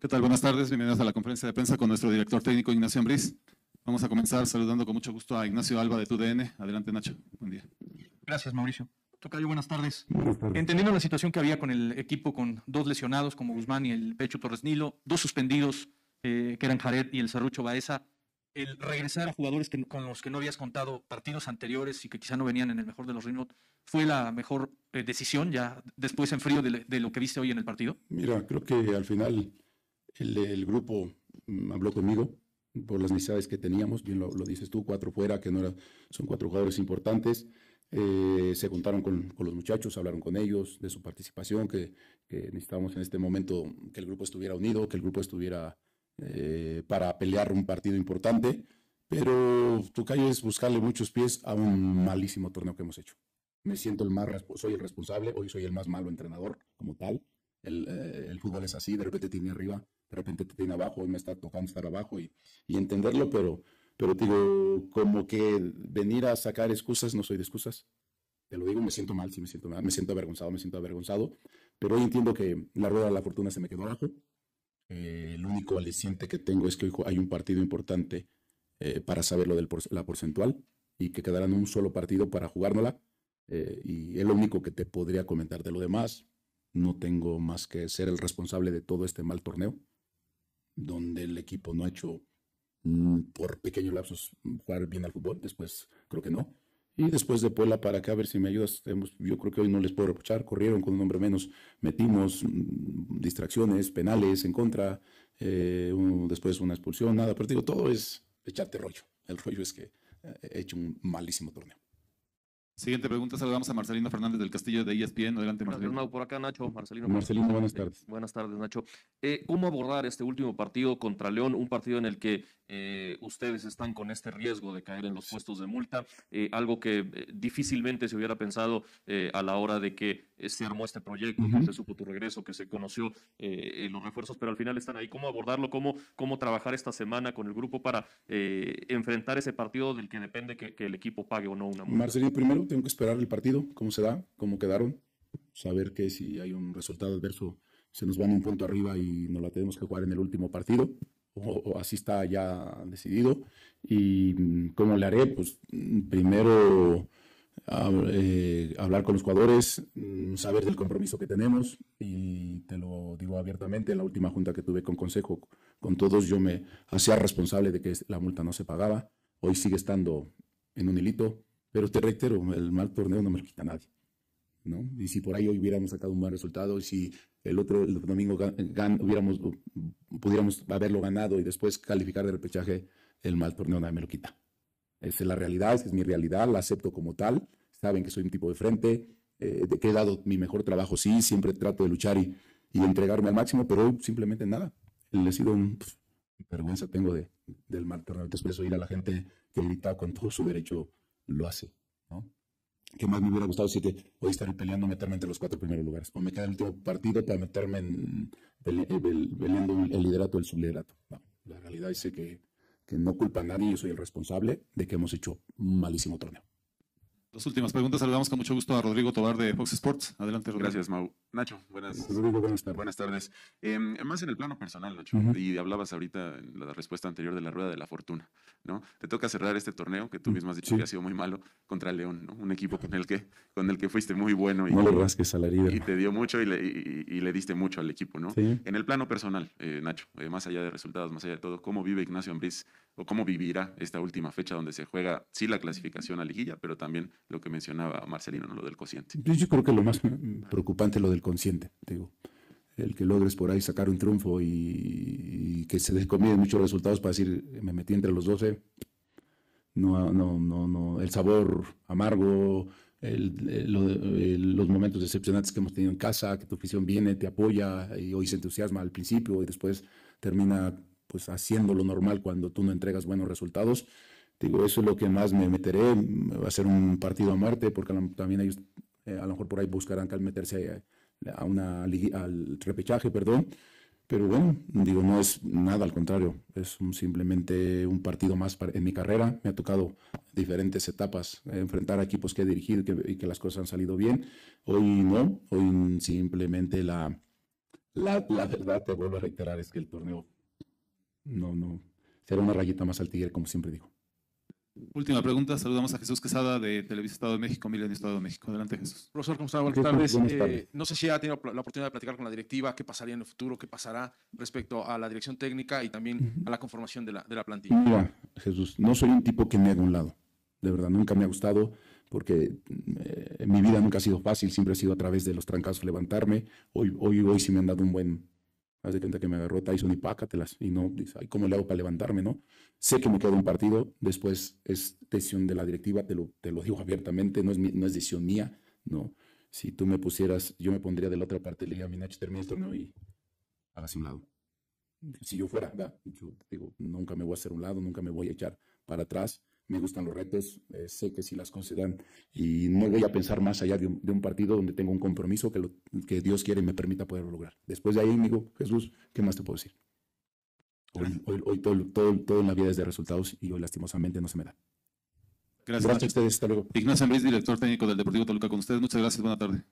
¿Qué tal? Buenas tardes. Bienvenidos a la conferencia de prensa con nuestro director técnico Ignacio Ambriz. Vamos a comenzar saludando con mucho gusto a Ignacio Alba de TUDN. Adelante, Nacho. Buen día. Gracias, Mauricio. Tocayo, buenas tardes. Entendiendo la situación que había con el equipo, con dos lesionados como Guzmán y el Pecho Torres Nilo, dos suspendidos, eh, que eran Jared y el Cerrucho Baeza, el regresar a jugadores con los que no habías contado partidos anteriores y que quizá no venían en el mejor de los ritmos, ¿fue la mejor eh, decisión ya después en frío de lo que viste hoy en el partido? Mira, creo que al final el, grupo mm, habló conmigo por las necesidades que teníamos, bien lo, dices tú, cuatro fuera, que no son cuatro jugadores importantes. Eh, se juntaron con, los muchachos, hablaron con ellos de su participación, que, que, necesitábamos en este momento que el grupo estuviera unido, que el grupo estuviera eh, para pelear un partido importante. Pero tu calle es buscarle muchos pies a un malísimo torneo que hemos hecho. Me siento el más, soy el responsable, hoy soy el más malo entrenador como tal. Eh, el, fútbol es así, de repente te tiene arriba, de repente te tiene abajo, hoy me está tocando estar abajo y, entenderlo, pero, pero digo, como que venir a sacar excusas, no soy de excusas. Te lo digo, me siento mal, sí me siento mal, me siento avergonzado, me siento avergonzado, pero hoy entiendo que la rueda de la fortuna se me quedó abajo. Eh, el único aliciente que tengo es que hoy hay un partido importante eh, para saber lo de la porcentual y que quedarán un solo partido para jugárnosla. y es lo único que te podría comentar de lo demás. No tengo más que ser el responsable de todo este mal torneo, donde el equipo no ha hecho mm, por pequeños lapsos mm, jugar bien al fútbol, después creo que no. Y después de Puebla para acá, a ver si me ayudas. yo creo que hoy no les puedo reprochar. Corrieron con un hombre menos, metimos mm, distracciones, penales en contra, eh, después una expulsión, nada. Pero digo, todo es echarte rollo. El rollo es que eh, he hecho un malísimo torneo. Siguiente pregunta, saludamos a Marcelino Fernández del Castillo de ESPN. Adelante, Marcelino. por acá, Nacho. Marcelino, Marcelino buenas tardes. buenas tardes, Nacho. Eh, ¿Cómo abordar este último partido contra León? Un partido en el que eh, ustedes están con este riesgo de caer en los puestos de multa, eh, algo que difícilmente se hubiera pensado a la hora de que se armó este proyecto, que se supo tu regreso, que se conoció los refuerzos, pero al final están ahí. ¿Cómo abordarlo? ¿Cómo, cómo trabajar esta semana con el grupo para enfrentar ese partido del que depende que el equipo pague o no una multa? Marcelino, primero tengo que esperar el partido, cómo se da, cómo quedaron, saber que si hay un resultado adverso se nos van un punto arriba y nos la tenemos que jugar en el último partido, o, así está ya decidido. ¿Y mm, cómo le haré? Pues mm, primero eh, hablar con los jugadores, mm, saber del compromiso que tenemos y te lo digo abiertamente, en la última junta que tuve con Consejo, con todos, yo me hacía responsable de que la multa no se pagaba, hoy sigue estando en un hilito, pero te reitero, el mal torneo no me lo quita nadie. ¿no? Y si por ahí hoy hubiéramos sacado un buen resultado, y si el otro el domingo hubiéramos, pudiéramos haberlo ganado y después calificar de repechaje, el mal torneo nadie me lo quita. Esa es la realidad, esa es mi realidad, la acepto como tal. Saben que soy un tipo de frente, eh, de que he dado mi mejor trabajo, sí, siempre trato de luchar y, y entregarme al máximo, pero hoy simplemente nada. Le he sido un pues, vergüenza tengo de, del mal torneo. Después oír a la gente que grita con todo su derecho lo hace. ¿no? ¿Qué más me hubiera gustado si te, hoy estar peleando meterme entre los cuatro primeros lugares? O me queda el último partido para meterme en eh, el liderato o el subliderato. la realidad dice que, que no culpa a nadie, yo soy el responsable de que hemos hecho un malísimo torneo últimas preguntas. Saludamos con mucho gusto a Rodrigo Tobar de Fox Sports. Adelante, Rodrigo. Gracias, Mau. Nacho, buenas, tardes. Em, más en el plano personal, Nacho, y hablabas ahorita en la respuesta anterior de la rueda de la fortuna, ¿no? Te toca cerrar este torneo que tú mismo has dicho que ha sido muy malo contra León, ¿no? Un equipo con el que, con el que fuiste muy bueno y, y te dio mucho y le, diste mucho al equipo, ¿no? En el plano personal, eh, Nacho, eh, más allá de resultados, más allá de todo, ¿cómo vive Ignacio Ambriz cómo vivirá esta última fecha donde se juega, sí, la clasificación a liguilla, pero también lo que mencionaba Marcelino, lo del consciente? Yo creo que lo más preocupante es lo del consciente, digo. El que logres por ahí sacar un triunfo y, que se descomiden muchos resultados para decir, me metí entre los 12. No, no, no, no. El sabor amargo, los momentos decepcionantes que hemos tenido en casa, que tu afición viene, te apoya y hoy se entusiasma al principio y después termina pues haciendo lo normal cuando tú no entregas buenos resultados. Digo, eso es lo que más me meteré, va a ser un partido a Marte, porque también ellos eh, a lo mejor por ahí buscarán que al meterse eh, a una, al repechaje, perdón. Pero bueno, digo, no es nada, al contrario, es simplemente un partido más en mi carrera. Me ha tocado diferentes etapas, eh, enfrentar a equipos que he dirigido y que, las cosas han salido bien. Hoy no, hoy simplemente la, la, la verdad, te vuelvo a reiterar, es que el torneo no, no, será una rayita más al tigre, como siempre digo. Última pregunta. Saludamos a Jesús Quesada de Televisa Estado de México, Milenio Estado de México. Adelante, Jesús. Profesor, ¿cómo está? Buenas eh, tardes. no sé si ha tenido la oportunidad de platicar con la directiva, qué pasaría en el futuro, qué pasará respecto a la dirección técnica y también a la conformación de la, de la plantilla. Mira, Jesús, no soy un tipo que me haga un lado. De verdad, nunca me ha gustado porque eh, mi vida nunca ha sido fácil, siempre ha sido a través de los trancazos levantarme. Hoy, hoy, hoy sí me han dado un buen, Haz de cuenta que me agarró Tyson y pácatelas. Y no, dice, ay, ¿cómo le hago para levantarme, no? Sé que me queda un partido, después es decisión de la directiva, te lo, te lo digo abiertamente, no es, mi, no es decisión mía, ¿no? Si tú me pusieras, yo me pondría de la otra parte, le diría a mi Nacho, termina el torneo y hagas un lado. Si yo fuera, yo digo, nunca me voy a hacer un lado, nunca me voy a echar para atrás me gustan los retos, eh, sé que si las consideran y no voy a pensar más allá de un, partido donde tengo un compromiso que, que Dios quiere y me permita poderlo lograr. Después de ahí, amigo, Jesús, ¿qué más te puedo decir? Hoy, todo, en la vida es de resultados y hoy lastimosamente no se me da. Gracias, a ustedes, hasta luego. Ignacio Luis, director técnico del Deportivo Toluca, con ustedes. Muchas gracias, buena tarde.